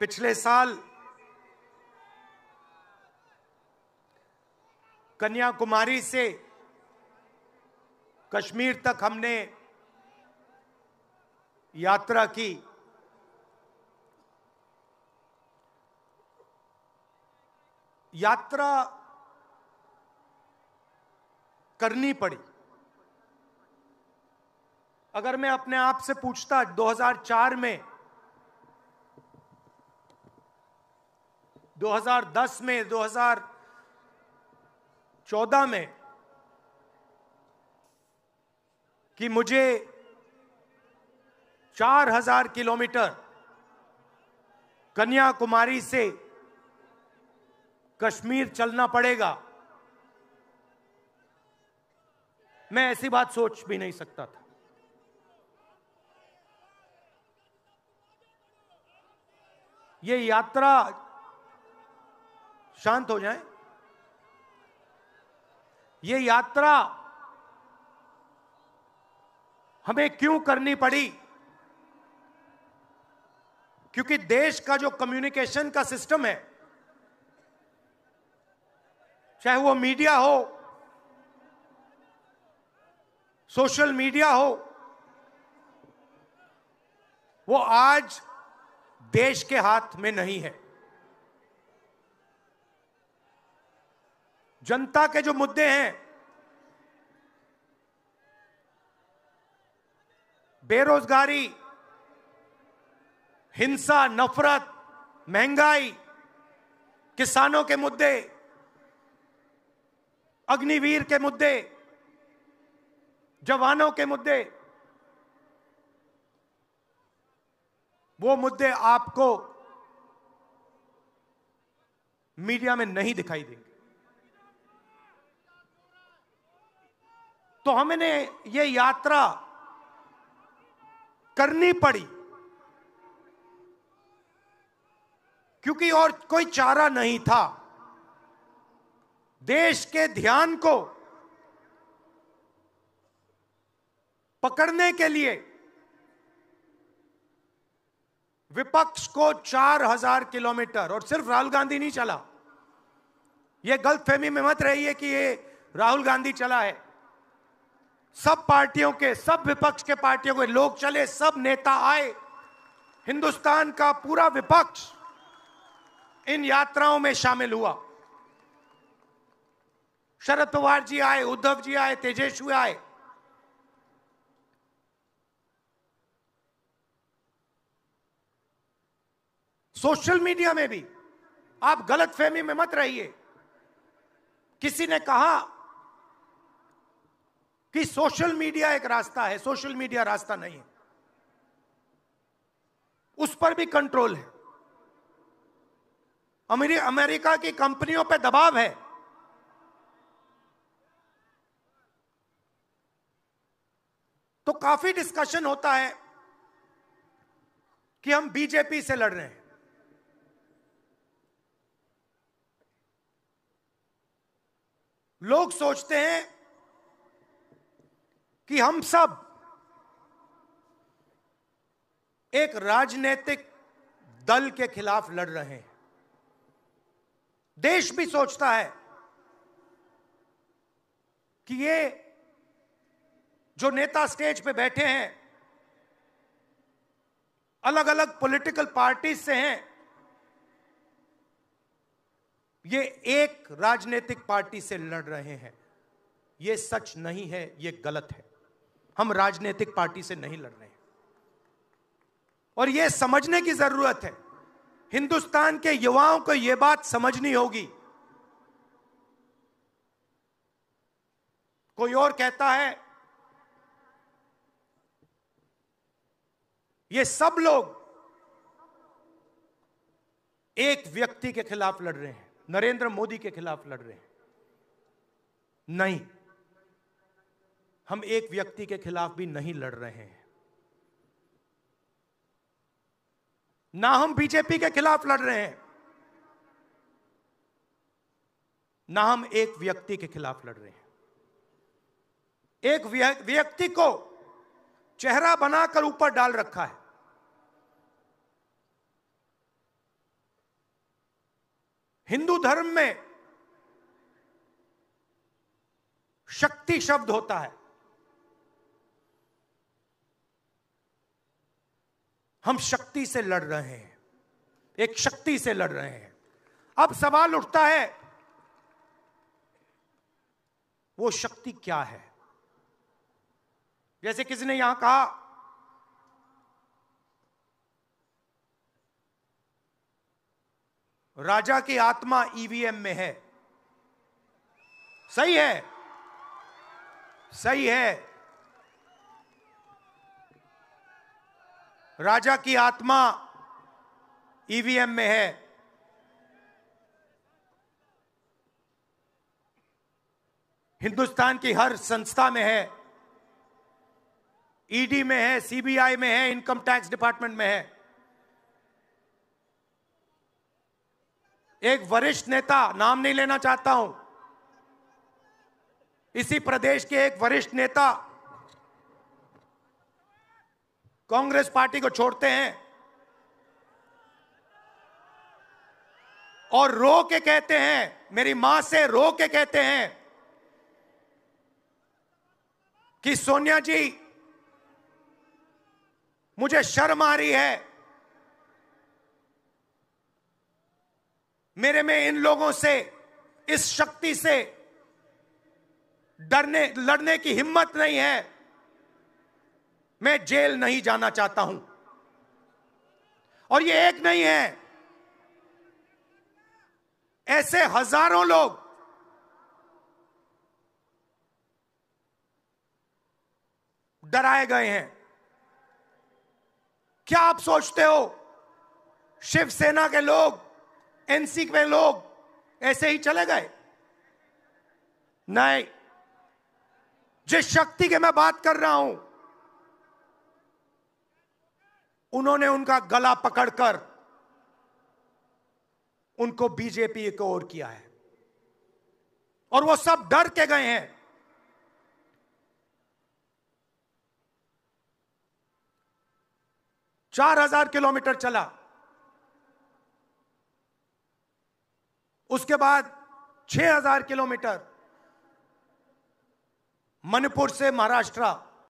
पिछले साल कन्याकुमारी से कश्मीर तक हमने यात्रा की यात्रा करनी पड़ी अगर मैं अपने आप से पूछता 2004 में 2010 में 2014 में कि मुझे 4000 किलोमीटर कन्याकुमारी से कश्मीर चलना पड़ेगा मैं ऐसी बात सोच भी नहीं सकता था यह यात्रा शांत हो जाएं ये यात्रा हमें क्यों करनी पड़ी क्योंकि देश का जो कम्युनिकेशन का सिस्टम है चाहे वो मीडिया हो सोशल मीडिया हो वो आज देश के हाथ में नहीं है जनता के जो मुद्दे हैं बेरोजगारी हिंसा नफरत महंगाई किसानों के मुद्दे अग्निवीर के मुद्दे जवानों के मुद्दे वो मुद्दे आपको मीडिया में नहीं दिखाई देंगे तो हमने ये यात्रा करनी पड़ी क्योंकि और कोई चारा नहीं था देश के ध्यान को पकड़ने के लिए विपक्ष को 4000 किलोमीटर और सिर्फ राहुल गांधी नहीं चला यह गलतफहमी में मत रहिए कि ये राहुल गांधी चला है सब पार्टियों के सब विपक्ष के पार्टियों के लोग चले सब नेता आए हिंदुस्तान का पूरा विपक्ष इन यात्राओं में शामिल हुआ शरद पवार जी आए उद्धव जी आए तेजस्वी आए सोशल मीडिया में भी आप गलत फहमी में मत रहिए किसी ने कहा कि सोशल मीडिया एक रास्ता है सोशल मीडिया रास्ता नहीं है उस पर भी कंट्रोल है अमेरिका की कंपनियों पर दबाव है तो काफी डिस्कशन होता है कि हम बीजेपी से लड़ रहे हैं लोग सोचते हैं कि हम सब एक राजनीतिक दल के खिलाफ लड़ रहे हैं देश भी सोचता है कि ये जो नेता स्टेज पे बैठे हैं अलग अलग पॉलिटिकल पार्टीज से हैं ये एक राजनीतिक पार्टी से लड़ रहे हैं ये सच नहीं है ये गलत है हम राजनीतिक पार्टी से नहीं लड़ रहे हैं और यह समझने की जरूरत है हिंदुस्तान के युवाओं को यह बात समझनी होगी कोई और कहता है ये सब लोग एक व्यक्ति के खिलाफ लड़ रहे हैं नरेंद्र मोदी के खिलाफ लड़ रहे हैं नहीं हम एक व्यक्ति के खिलाफ भी नहीं लड़ रहे हैं ना हम बीजेपी के खिलाफ लड़ रहे हैं ना हम एक व्यक्ति के खिलाफ लड़ रहे हैं एक व्यक्ति को चेहरा बनाकर ऊपर डाल रखा है हिंदू धर्म में शक्ति शब्द होता है हम शक्ति से लड़ रहे हैं एक शक्ति से लड़ रहे हैं अब सवाल उठता है वो शक्ति क्या है जैसे किसी ने यहां कहा राजा की आत्मा ईवीएम में है सही है सही है राजा की आत्मा ईवीएम में है हिंदुस्तान की हर संस्था में है ईडी में है सीबीआई में है इनकम टैक्स डिपार्टमेंट में है एक वरिष्ठ नेता नाम नहीं लेना चाहता हूं इसी प्रदेश के एक वरिष्ठ नेता कांग्रेस पार्टी को छोड़ते हैं और रो के कहते हैं मेरी मां से रो के कहते हैं कि सोनिया जी मुझे शर्म आ रही है मेरे में इन लोगों से इस शक्ति से डरने लड़ने की हिम्मत नहीं है मैं जेल नहीं जाना चाहता हूं और ये एक नहीं है ऐसे हजारों लोग डराए गए हैं क्या आप सोचते हो शिवसेना के लोग एनसी के लोग ऐसे ही चले गए नहीं जिस शक्ति की मैं बात कर रहा हूं उन्होंने उनका गला पकड़कर उनको बीजेपी को ओर किया है और वो सब डर के गए हैं चार हजार किलोमीटर चला उसके बाद छह हजार किलोमीटर मणिपुर से महाराष्ट्र